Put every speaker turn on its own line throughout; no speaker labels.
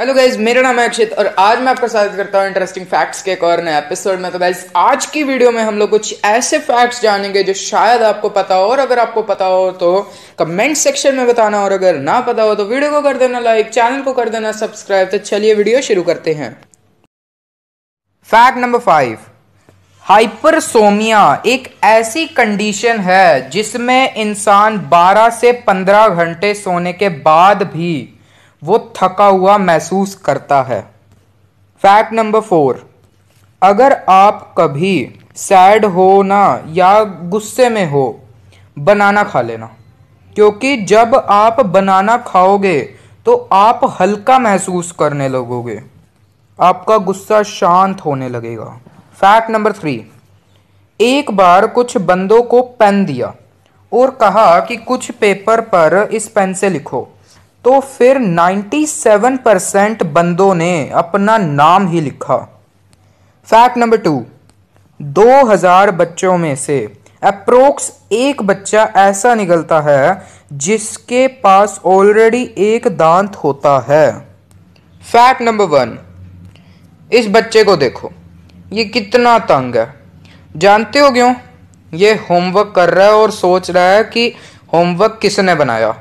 hello guys मेरा नाम है अक्षित और आज मैं आपका स्वागत करता हूँ इंटरेस्टिंग फैक्ट्स के एक और नए एपिसोड में तो गाइज आज की वीडियो में हम लोग कुछ ऐसे फैक्ट्स जानेंगे जो शायद आपको पता हो और अगर आपको पता हो तो कमेंट सेक्शन में बताना और अगर ना पता हो तो वीडियो को कर देना लाइक चैनल को कर देना सब्सक्राइब तो चलिए वीडियो शुरू करते हैं फैक्ट नंबर फाइव हाइपरसोमिया एक ऐसी कंडीशन है जिसमें इंसान 12 से 15 घंटे सोने के बाद भी वो थका हुआ महसूस करता है फैक्ट नंबर फोर अगर आप कभी सैड हो ना या गुस्से में हो बनाना खा लेना क्योंकि जब आप बनाना खाओगे तो आप हल्का महसूस करने लगोगे आपका गुस्सा शांत होने लगेगा फैक्ट नंबर थ्री एक बार कुछ बंदों को पेन दिया और कहा कि कुछ पेपर पर इस पेन से लिखो तो फिर 97 परसेंट बंदों ने अपना नाम ही लिखा फैक्ट नंबर टू 2000 बच्चों में से अप्रोक्स एक बच्चा ऐसा निकलता है जिसके पास ऑलरेडी एक दांत होता है फैक्ट नंबर वन इस बच्चे को देखो ये कितना तंग है जानते हो क्यों ये होमवर्क कर रहा है और सोच रहा है कि होमवर्क किसने बनाया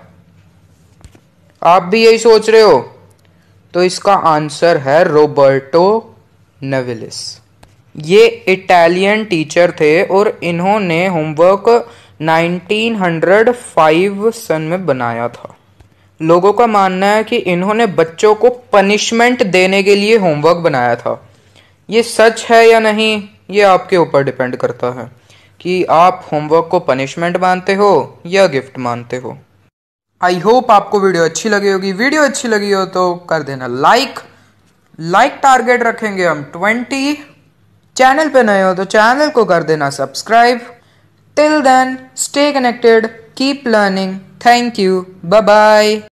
आप भी यही सोच रहे हो तो इसका आंसर है रोबर्टो नेविलिस ये इटालियन टीचर थे और इन्होंने होमवर्क 1905 सन में बनाया था लोगों का मानना है कि इन्होंने बच्चों को पनिशमेंट देने के लिए होमवर्क बनाया था ये सच है या नहीं ये आपके ऊपर डिपेंड करता है कि आप होमवर्क को पनिशमेंट मानते हो या गिफ्ट मानते हो आई होप आपको वीडियो अच्छी लगी होगी वीडियो अच्छी लगी हो तो कर देना लाइक लाइक टारगेट रखेंगे हम ट्वेंटी चैनल पे नए हो तो चैनल को कर देना subscribe till then stay connected keep learning thank you bye bye